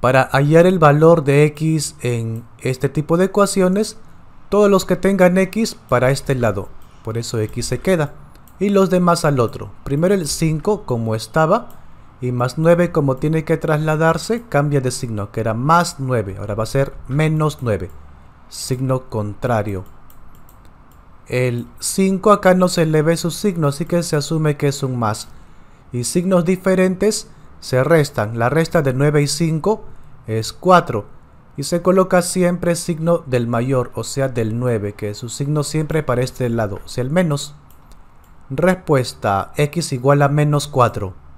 Para hallar el valor de x en este tipo de ecuaciones, todos los que tengan x para este lado, por eso x se queda, y los demás al otro. Primero el 5 como estaba, y más 9 como tiene que trasladarse, cambia de signo, que era más 9, ahora va a ser menos 9, signo contrario. El 5 acá no se le ve su signo, así que se asume que es un más. Y signos diferentes se restan. La resta de 9 y 5 es 4. Y se coloca siempre signo del mayor, o sea del 9, que es su signo siempre para este lado, o sea el menos. Respuesta, x igual a menos 4.